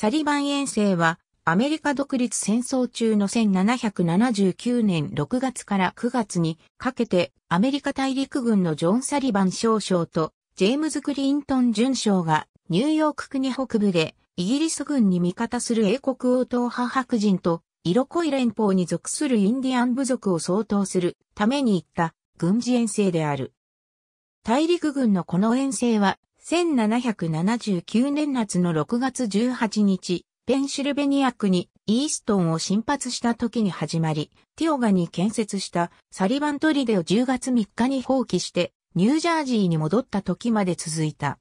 サリバン遠征は、アメリカ独立戦争中の1779年6月から9月にかけてアメリカ大陸軍のジョン・サリバン少将とジェームズ・クリントン准将がニューヨーク国北部でイギリス軍に味方する英国王党派白人と色濃い連邦に属するインディアン部族を相当するために行った軍事遠征である。大陸軍のこの遠征は1779年夏の6月18日、ペンシルベニア区にイーストンを新発した時に始まり、ティオガに建設したサリバントリデを10月3日に放棄してニュージャージーに戻った時まで続いた。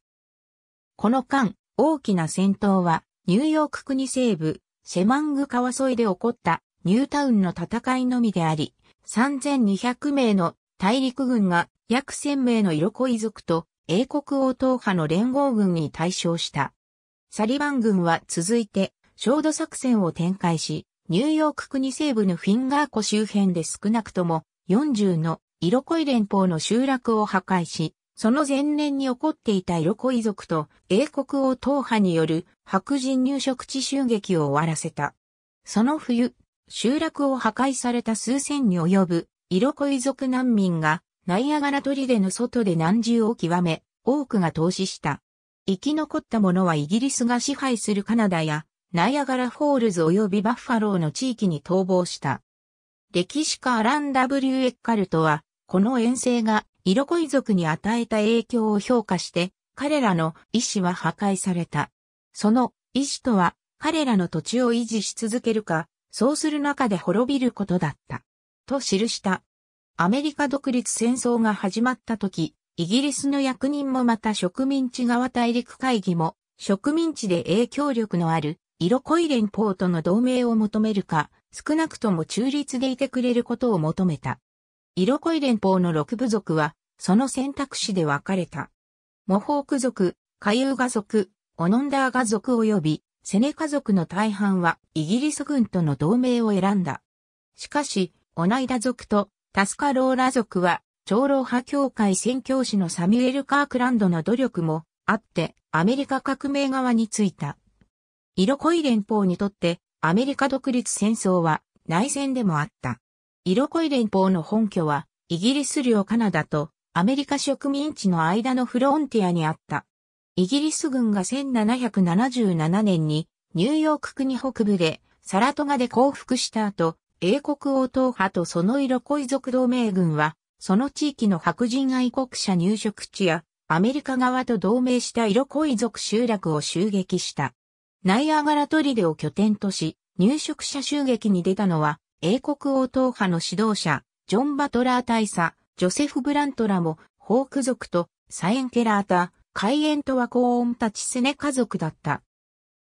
この間、大きな戦闘はニューヨーク国西部セマング川沿いで起こったニュータウンの戦いのみであり、3200名の大陸軍が約1000名の色恋族と英国王党派の連合軍に対象した。サリバン軍は続いて、焦土作戦を展開し、ニューヨーク国西部のフィンガー湖周辺で少なくとも40のイロコイ連邦の集落を破壊し、その前年に起こっていたイロコイ族と英国王党派による白人入植地襲撃を終わらせた。その冬、集落を破壊された数千に及ぶイロコイ族難民がナイアガラ砦の外で難重を極め、多くが投資した。生き残った者はイギリスが支配するカナダや、ナイアガラフォールズ及びバッファローの地域に逃亡した。歴史家アラン・ W・ エッカルトは、この遠征が色恋族に与えた影響を評価して、彼らの意志は破壊された。その意志とは、彼らの土地を維持し続けるか、そうする中で滅びることだった。と記した。アメリカ独立戦争が始まった時、イギリスの役人もまた植民地側大陸会議も、植民地で影響力のある、色濃い連邦との同盟を求めるか、少なくとも中立でいてくれることを求めた。色濃い連邦の6部族は、その選択肢で分かれた。モホーク族、カユーガ族、オノンダーガ族及び、セネカ族の大半はイギリス軍との同盟を選んだ。しかし、オナイダ族とタスカローラ族は、長老派教会宣教師のサミュエル・カークランドの努力もあって、アメリカ革命側についた。色恋連邦にとって、アメリカ独立戦争は内戦でもあった。色恋連邦の本拠は、イギリス領カナダとアメリカ植民地の間のフロンティアにあった。イギリス軍が1777年にニューヨーク国北部でサラトガで降伏した後、英国王党派とその色恋族同盟軍は、その地域の白人愛国者入植地や、アメリカ側と同盟した色恋族集落を襲撃した。ナイアガラトリデを拠点とし、入植者襲撃に出たのは、英国王党派の指導者、ジョン・バトラー大佐、ジョセフ・ブラントラも、ホーク族とサエンケラータ、カイエントワコーンたちセネ家族だった。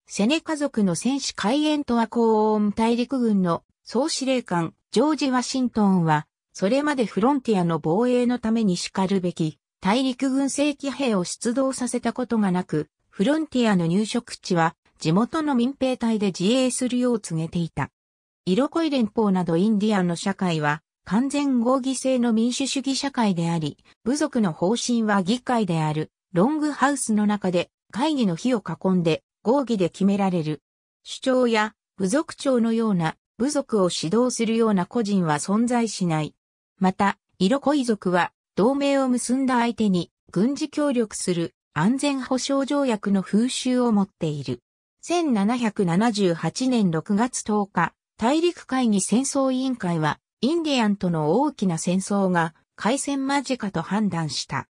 セネ家族の戦士カイエントワコーン大陸軍の総司令官、ジョージ・ワシントンは、それまでフロンティアの防衛のために叱るべき、大陸軍正規兵を出動させたことがなく、フロンティアの入植地は、地元の民兵隊で自衛するよう告げていた。色濃い連邦などインディアンの社会は、完全合議制の民主主義社会であり、部族の方針は議会である、ロングハウスの中で、会議の日を囲んで、合議で決められる。主張や、部族長のような部族を指導するような個人は存在しない。また、色恋族は、同盟を結んだ相手に、軍事協力する安全保障条約の風習を持っている。1778年6月10日、大陸会議戦争委員会は、インディアンとの大きな戦争が開戦間近と判断した。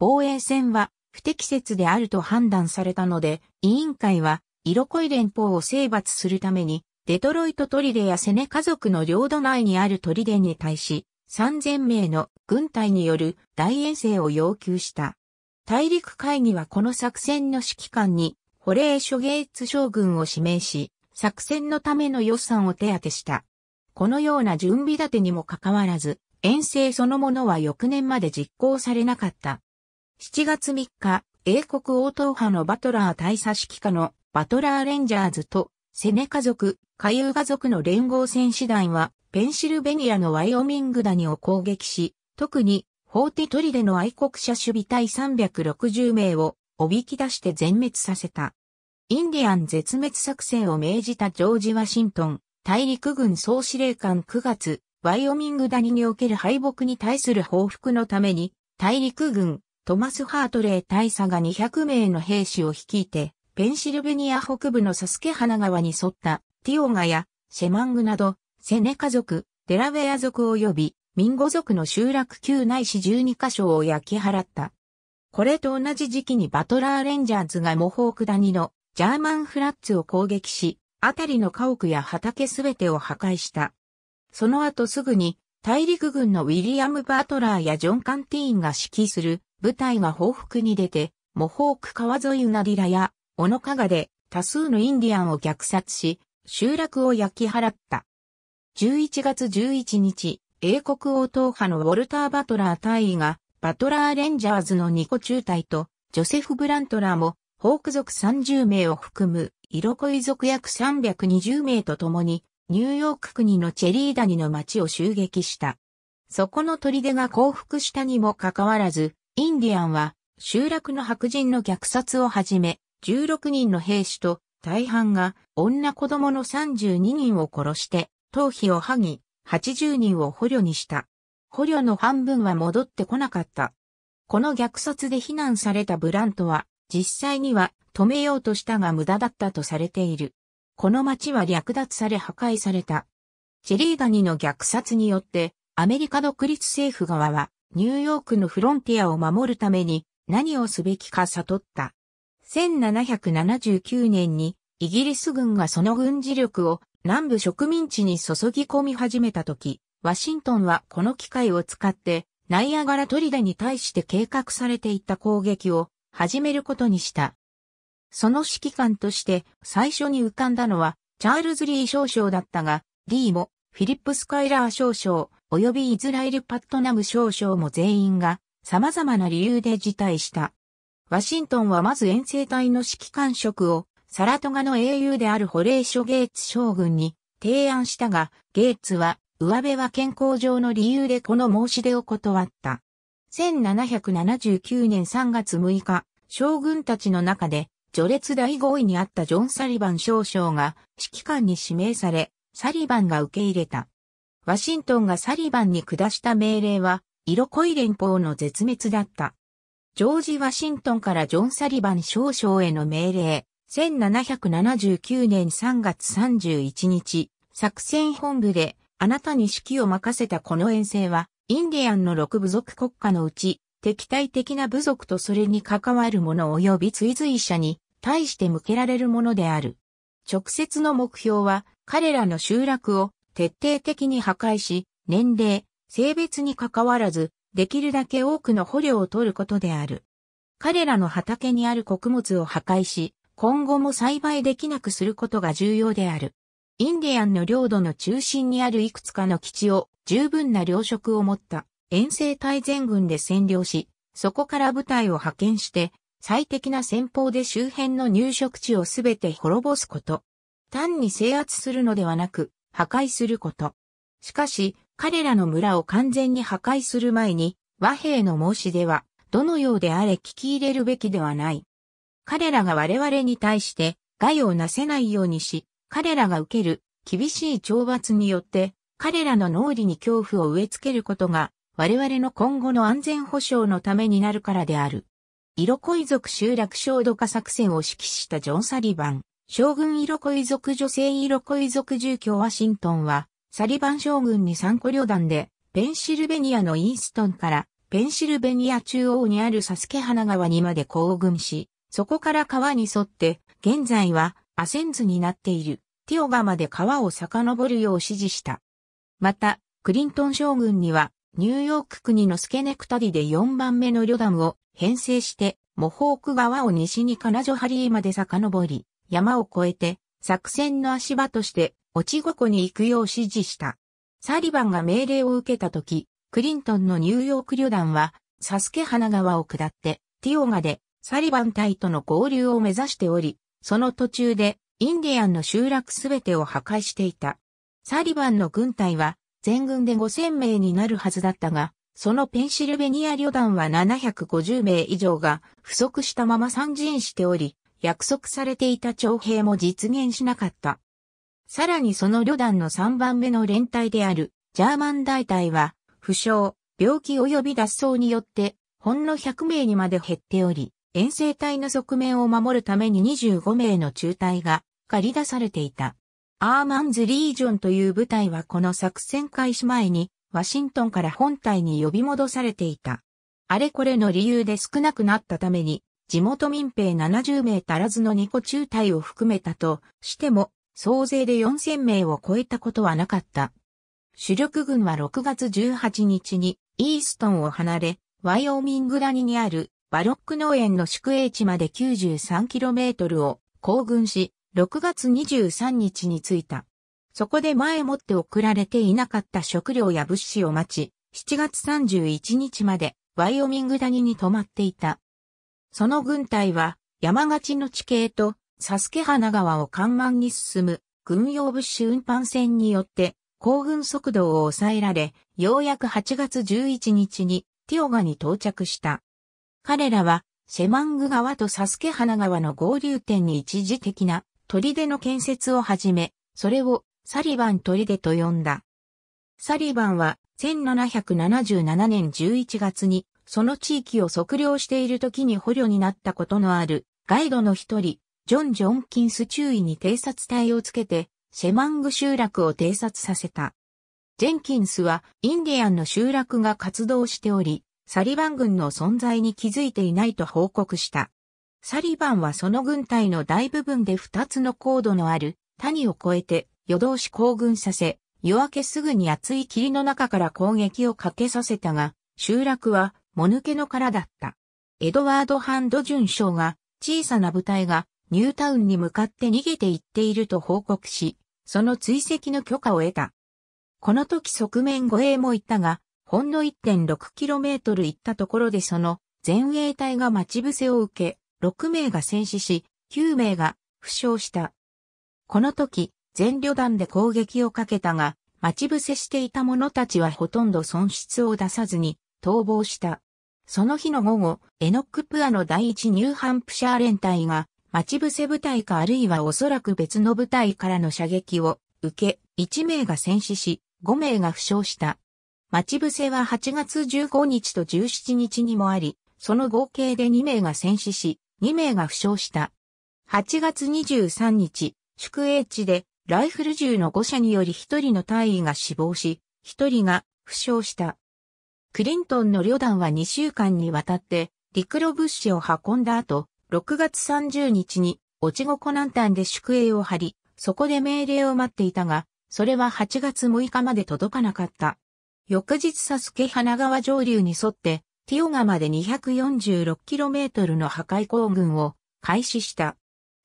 防衛戦は不適切であると判断されたので、委員会は、色恋連邦を征伐するために、デトロイト砦やセネ家族の領土内にある砦に対し、3000名の軍隊による大遠征を要求した。大陸会議はこの作戦の指揮官に、ホレ諸ショゲイツ将軍を指名し、作戦のための予算を手当てした。このような準備立てにもかかわらず、遠征そのものは翌年まで実行されなかった。7月3日、英国王党派のバトラー大佐指揮下のバトラーレンジャーズとセネ家族、カユーガ族の連合戦士団は、ペンシルベニアのワイオミング谷を攻撃し、特に、ホーティトリデの愛国者守備隊360名を、おびき出して全滅させた。インディアン絶滅作戦を命じたジョージ・ワシントン、大陸軍総司令官9月、ワイオミング谷における敗北に対する報復のために、大陸軍、トマス・ハートレー大佐が200名の兵士を率いて、ペンシルベニア北部のサスケ花川に沿ったティオガやシェマングなど、セネカ族、デラウェア族及びミンゴ族の集落旧内市12カ所を焼き払った。これと同じ時期にバトラーレンジャーズがモホーク谷のジャーマンフラッツを攻撃し、あたりの家屋や畑すべてを破壊した。その後すぐに大陸軍のウィリアム・バートラーやジョン・カンティーンが指揮する部隊が報復に出て、モホーク川沿いナディラや、オノカガで多数のインディアンを虐殺し、集落を焼き払った。11月11日、英国王党派のウォルター・バトラー大尉が、バトラー・レンジャーズのニ個中隊と、ジョセフ・ブラントラーも、ホーク族30名を含む、イロコイ族約320名と共に、ニューヨーク国のチェリーダニの町を襲撃した。そこの砦が降伏したにもかかわらず、インディアンは、集落の白人の虐殺をはじめ、16人の兵士と大半が女子供の32人を殺して、頭皮を剥ぎ、80人を捕虜にした。捕虜の半分は戻ってこなかった。この虐殺で非難されたブラントは、実際には止めようとしたが無駄だったとされている。この町は略奪され破壊された。チェリーガニの虐殺によって、アメリカ独立政府側は、ニューヨークのフロンティアを守るために何をすべきか悟った。1779年にイギリス軍がその軍事力を南部植民地に注ぎ込み始めた時、ワシントンはこの機会を使ってナイアガラトリデに対して計画されていた攻撃を始めることにした。その指揮官として最初に浮かんだのはチャールズ・リー少将だったが、リーもフィリップ・スカイラー少将及びイズラエル・パットナム少将も全員が様々な理由で辞退した。ワシントンはまず遠征隊の指揮官職を、サラトガの英雄であるホレーショ・ゲイツ将軍に提案したが、ゲイツは、上辺は健康上の理由でこの申し出を断った。1779年3月6日、将軍たちの中で、序列第5位にあったジョン・サリバン少将が指揮官に指名され、サリバンが受け入れた。ワシントンがサリバンに下した命令は、色濃い連邦の絶滅だった。ジョージ・ワシントンからジョン・サリバン少将への命令、1779年3月31日、作戦本部で、あなたに指揮を任せたこの遠征は、インディアンの6部族国家のうち、敵対的な部族とそれに関わる者及び追随者に対して向けられるものである。直接の目標は、彼らの集落を徹底的に破壊し、年齢、性別に関わらず、できるだけ多くの捕虜を取ることである。彼らの畑にある穀物を破壊し、今後も栽培できなくすることが重要である。インディアンの領土の中心にあるいくつかの基地を十分な糧食を持った遠征隊全軍で占領し、そこから部隊を派遣して、最適な戦法で周辺の入植地をすべて滅ぼすこと。単に制圧するのではなく、破壊すること。しかし、彼らの村を完全に破壊する前に、和平の申し出は、どのようであれ聞き入れるべきではない。彼らが我々に対して、害をなせないようにし、彼らが受ける厳しい懲罰によって、彼らの脳裏に恐怖を植え付けることが、我々の今後の安全保障のためになるからである。色恋族集落焦土化作戦を指揮したジョン・サリバン、将軍色恋族女性色恋族住居ワシントンは、サリバン将軍に参個旅団で、ペンシルベニアのイーストンからペンシルベニア中央にあるサスケ花川にまで行軍し、そこから川に沿って、現在はアセンズになっているティオガまで川を遡るよう指示した。また、クリントン将軍には、ニューヨーク国のスケネクタディで4番目の旅団を編成して、モホーク川を西にカナジョハリーまで遡り、山を越えて、作戦の足場として落ちごこに行くよう指示した。サリバンが命令を受けた時、クリントンのニューヨーク旅団は、サスケ花川を下って、ティオガでサリバン隊との合流を目指しており、その途中でインディアンの集落すべてを破壊していた。サリバンの軍隊は全軍で5000名になるはずだったが、そのペンシルベニア旅団は750名以上が不足したまま参陣しており、約束されていた徴兵も実現しなかった。さらにその旅団の3番目の連隊であるジャーマン大隊は、負傷、病気及び脱走によって、ほんの100名にまで減っており、遠征隊の側面を守るために25名の中隊が借り出されていた。アーマンズ・リージョンという部隊はこの作戦開始前に、ワシントンから本隊に呼び戻されていた。あれこれの理由で少なくなったために、地元民兵70名足らずの2個中隊を含めたとしても、総勢で4000名を超えたことはなかった。主力軍は6月18日にイーストンを離れ、ワイオーミング谷にあるバロック農園の宿営地まで 93km を行軍し、6月23日に着いた。そこで前もって送られていなかった食料や物資を待ち、7月31日までワイオミング谷に泊まっていた。その軍隊は山勝の地形とサスケ花川を緩慢に進む軍用物資運搬船によって行軍速度を抑えられ、ようやく8月11日にティオガに到着した。彼らはセマング川とサスケ花川の合流点に一時的な砦の建設を始め、それをサリバン砦と呼んだ。サリバンは1777年11月にその地域を測量している時に捕虜になったことのあるガイドの一人、ジョン・ジョンキンス中尉に偵察隊をつけて、シェマング集落を偵察させた。ジェンキンスはインディアンの集落が活動しており、サリバン軍の存在に気づいていないと報告した。サリバンはその軍隊の大部分で2つの高度のある谷を越えて夜通し行軍させ、夜明けすぐに厚い霧の中から攻撃をかけさせたが、集落はもぬけの殻だった。エドワード・ハンド准将が小さな部隊がニュータウンに向かって逃げていっていると報告し、その追跡の許可を得た。この時側面護衛も行ったが、ほんの 1.6km 行ったところでその前衛隊が待ち伏せを受け、6名が戦死し、9名が負傷した。この時、全旅団で攻撃をかけたが、待ち伏せしていた者たちはほとんど損失を出さずに逃亡した。その日の午後、エノックプアの第一ニューハンプシャー連隊が待ち伏せ部隊かあるいはおそらく別の部隊からの射撃を受け、1名が戦死し、5名が負傷した。待ち伏せは8月15日と17日にもあり、その合計で2名が戦死し、2名が負傷した。8月23日、宿営地でライフル銃の5射により1人の隊員が死亡し、1人が負傷した。クリントンの旅団は2週間にわたって陸路物資を運んだ後、6月30日に、落ち後湖南端で宿営を張り、そこで命令を待っていたが、それは8月6日まで届かなかった。翌日サスケ花川上流に沿って、ティオガまで 246km の破壊行軍を開始した。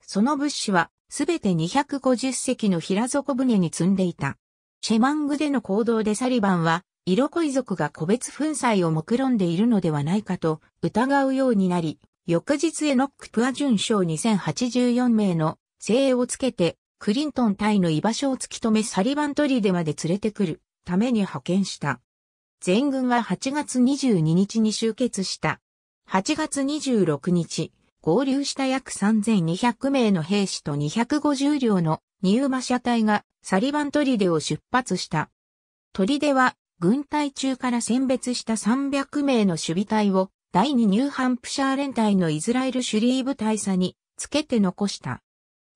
その物資は、すべて250隻の平底船に積んでいた。シェマングでの行動でサリバンは、イロコ族が個別粉砕を目論んでいるのではないかと疑うようになり、翌日エノック・プア準賞2084名の精鋭をつけて、クリントン隊の居場所を突き止めサリバン砦まで連れてくるために派遣した。全軍は8月22日に集結した。8月26日、合流した約3200名の兵士と250両のニーマ車隊がサリバン砦を出発した。砦は軍隊中から選別した300名の守備隊を第2ニューハンプシャー連隊のイズラエル主リー部大佐につけて残した。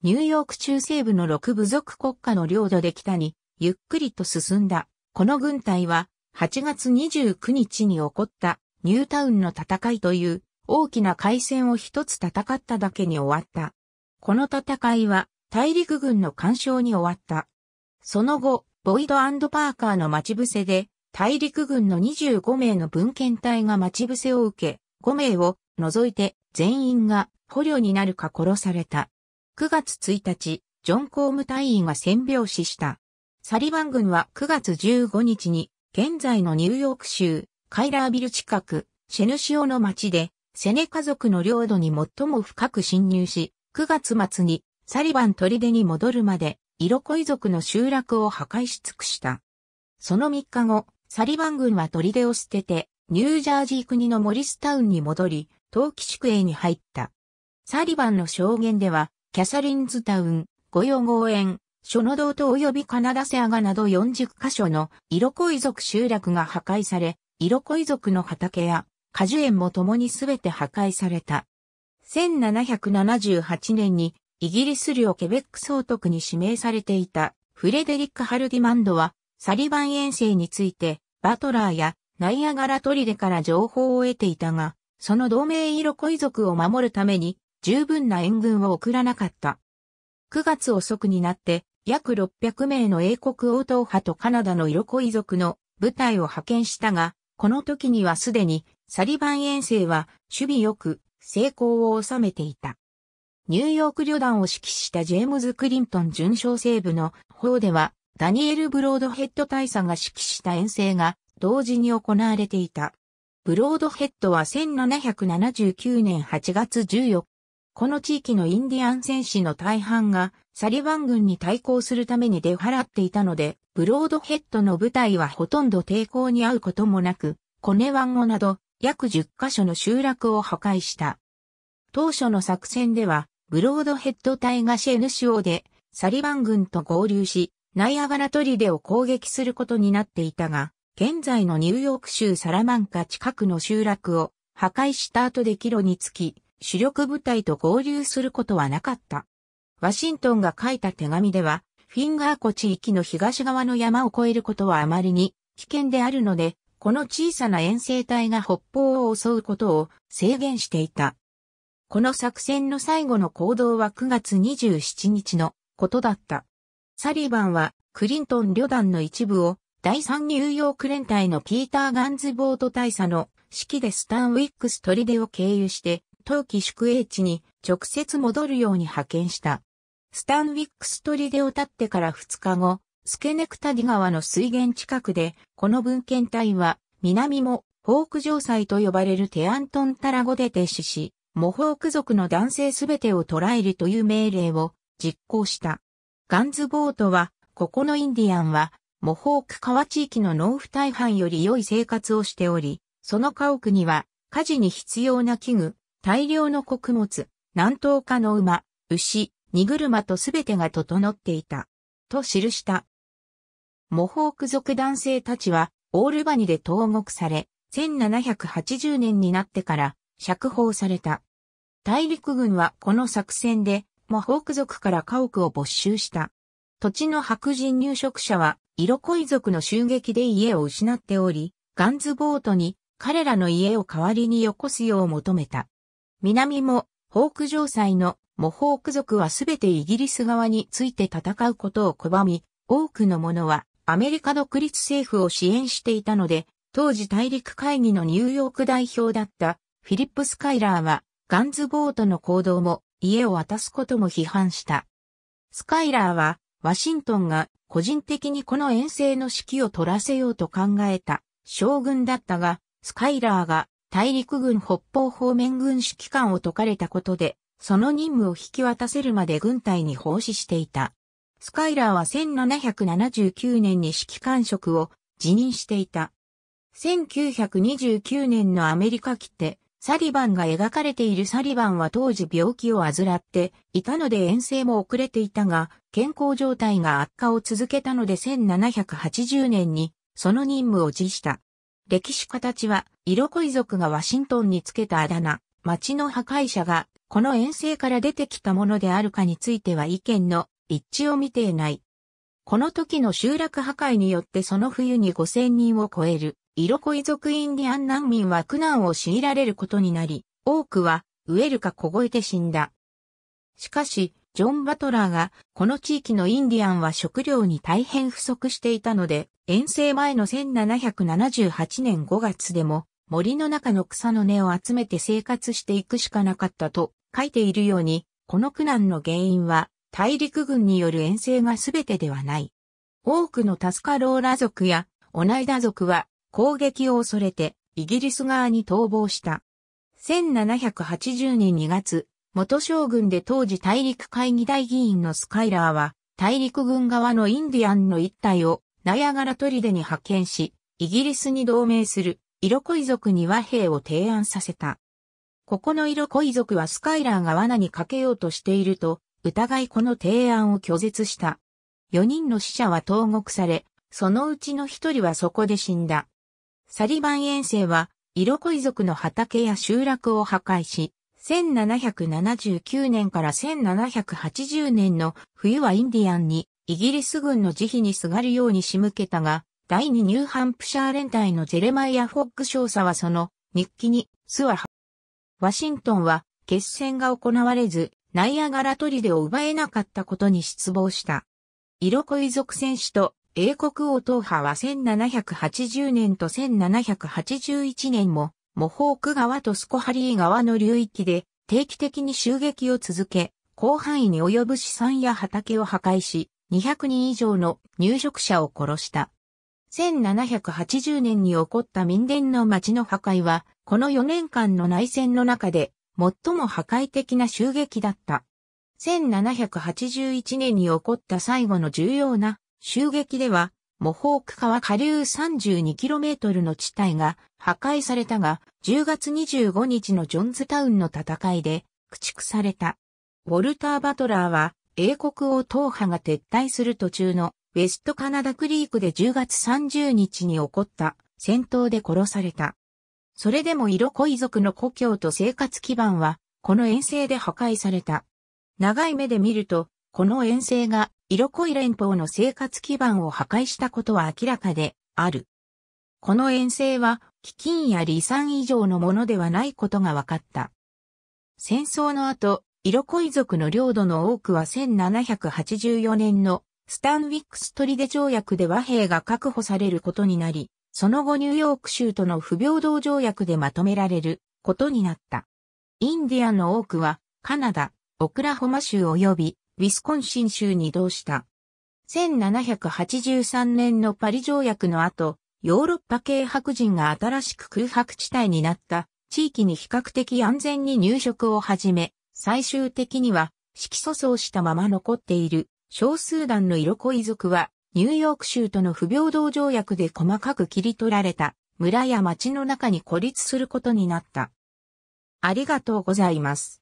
ニューヨーク中西部の6部族国家の領土で北にゆっくりと進んだ。この軍隊は8月29日に起こったニュータウンの戦いという大きな海戦を一つ戦っただけに終わった。この戦いは大陸軍の干渉に終わった。その後、ボイドパーカーの待ち伏せで大陸軍の25名の文献隊が待ち伏せを受け、5名を除いて全員が捕虜になるか殺された。9月1日、ジョン・コーム隊員が占病死した。サリバン軍は9月15日に、現在のニューヨーク州、カイラービル近く、シェヌシオの町で、セネ家族の領土に最も深く侵入し、9月末にサリバン砦に戻るまで、色恋族の集落を破壊し尽くした。その3日後、サリバン軍は砦を捨てて、ニュージャージー国のモリスタウンに戻り、陶器宿営に入った。サリバンの証言では、キャサリンズタウン、御用号園、諸の道と及びカナダセアガなど40カ所の色恋族集落が破壊され、色恋族の畑や果樹園も共に全て破壊された。1778年にイギリス領ケベック総督に指名されていたフレデリック・ハルディマンドはサリバン遠征についてバトラーやナイアガラ砦から情報を得ていたが、その同盟色恋族を守るために十分な援軍を送らなかった。9月遅くになって約600名の英国王党派とカナダの色恋族の部隊を派遣したが、この時にはすでにサリバン遠征は守備よく成功を収めていた。ニューヨーク旅団を指揮したジェームズ・クリントン準将西部の方ではダニエル・ブロードヘッド大佐が指揮した遠征が同時に行われていた。ブロードヘッドは1779年8月14日、この地域のインディアン戦士の大半がサリバン軍に対抗するために出払っていたので、ブロードヘッドの部隊はほとんど抵抗に遭うこともなく、コネワンゴなど約10カ所の集落を破壊した。当初の作戦では、ブロードヘッド隊がシェヌシオでサリバン軍と合流し、ナイアガラ砦を攻撃することになっていたが、現在のニューヨーク州サラマンカ近くの集落を破壊した後で帰路につき、主力部隊と合流することはなかった。ワシントンが書いた手紙では、フィンガー湖地域の東側の山を越えることはあまりに危険であるので、この小さな遠征隊が北方を襲うことを制限していた。この作戦の最後の行動は9月27日のことだった。サリバンはクリントン旅団の一部を第3ニューヨーク連隊のピーター・ガンズボート大佐の指揮でスタンウィックス砦を経由して冬季宿営地に直接戻るように派遣した。スタンウィックス砦を立ってから2日後、スケネクタディ川の水源近くで、この文献隊は南もホーク城塞と呼ばれるテアントンタラゴで停止し、モホーク族の男性すべてを捕らえるという命令を実行した。ガンズボートは、ここのインディアンは、モホーク川地域の農夫大半より良い生活をしており、その家屋には、家事に必要な器具、大量の穀物、南東化の馬、牛、荷車とすべてが整っていた。と記した。モホーク族男性たちは、オールバニで投獄され、1780年になってから釈放された。大陸軍はこの作戦でモホーク族から家屋を没収した。土地の白人入植者は、色恋族の襲撃で家を失っており、ガンズボートに彼らの家を代わりによこすよう求めた。南も、ホーク城塞のモホーク族はすべてイギリス側について戦うことを拒み、多くの者はアメリカ独立政府を支援していたので、当時大陸会議のニューヨーク代表だったフィリップ・スカイラーは、ガンズボートの行動も家を渡すことも批判した。スカイラーは、ワシントンが個人的にこの遠征の指揮を取らせようと考えた将軍だったが、スカイラーが大陸軍北方方面軍指揮官を解かれたことで、その任務を引き渡せるまで軍隊に奉仕していた。スカイラーは1779年に指揮官職を辞任していた。1929年のアメリカ来て、サリバンが描かれているサリバンは当時病気を患っていたので遠征も遅れていたが、健康状態が悪化を続けたので1780年にその任務を辞した。歴史家たちは、色恋族がワシントンにつけたあだ名、町の破壊者が、この遠征から出てきたものであるかについては意見の一致を見ていない。この時の集落破壊によってその冬に5000人を超える色恋族インディアン難民は苦難を強いられることになり、多くは飢えるか凍えて死んだ。しかし、ジョン・バトラーが、この地域のインディアンは食料に大変不足していたので、遠征前の1778年5月でも、森の中の草の根を集めて生活していくしかなかったと書いているように、この苦難の原因は、大陸軍による遠征が全てではない。多くのタスカローラ族やオナイダ族は攻撃を恐れてイギリス側に逃亡した。1780年2月、元将軍で当時大陸会議大議員のスカイラーは、大陸軍側のインディアンの一体をナヤガラ砦に派遣し、イギリスに同盟するイロコイ族に和平を提案させた。ここのイロコイ族はスカイラーが罠にかけようとしていると、疑いこの提案を拒絶した。4人の死者は投獄され、そのうちの1人はそこで死んだ。サリバン遠征は、イロコイ族の畑や集落を破壊し、1779年から1780年の冬はインディアンにイギリス軍の慈悲にすがるように仕向けたが、第2ニューハンプシャー連隊のジェレマイア・フォック少佐はその日記にスワハ。ワシントンは決戦が行われず、ナイアガラ砦を奪えなかったことに失望した。イロコイ族戦士と英国王党派は1780年と1781年も、モホーク川とスコハリー川の流域で定期的に襲撃を続け、広範囲に及ぶ資産や畑を破壊し、200人以上の入植者を殺した。1780年に起こった民伝の町の破壊は、この4年間の内戦の中で、最も破壊的な襲撃だった。1781年に起こった最後の重要な襲撃では、モホーク川下流 32km の地帯が破壊されたが、10月25日のジョンズタウンの戦いで駆逐された。ウォルター・バトラーは、英国を党派が撤退する途中のウェストカナダクリークで10月30日に起こった戦闘で殺された。それでも色い族の故郷と生活基盤は、この遠征で破壊された。長い目で見ると、この遠征が色恋連邦の生活基盤を破壊したことは明らかである。この遠征は、基金や離散以上のものではないことが分かった。戦争の後、色恋族の領土の多くは1784年のスタンウィックストリデ条約で和平が確保されることになり、その後ニューヨーク州との不平等条約でまとめられることになった。インディアンの多くはカナダ、オクラホマ州及びウィスコンシン州に移動した。1783年のパリ条約の後、ヨーロッパ系白人が新しく空白地帯になった地域に比較的安全に入植を始め、最終的には色素層したまま残っている少数団の色子遺族はニューヨーク州との不平等条約で細かく切り取られた村や町の中に孤立することになった。ありがとうございます。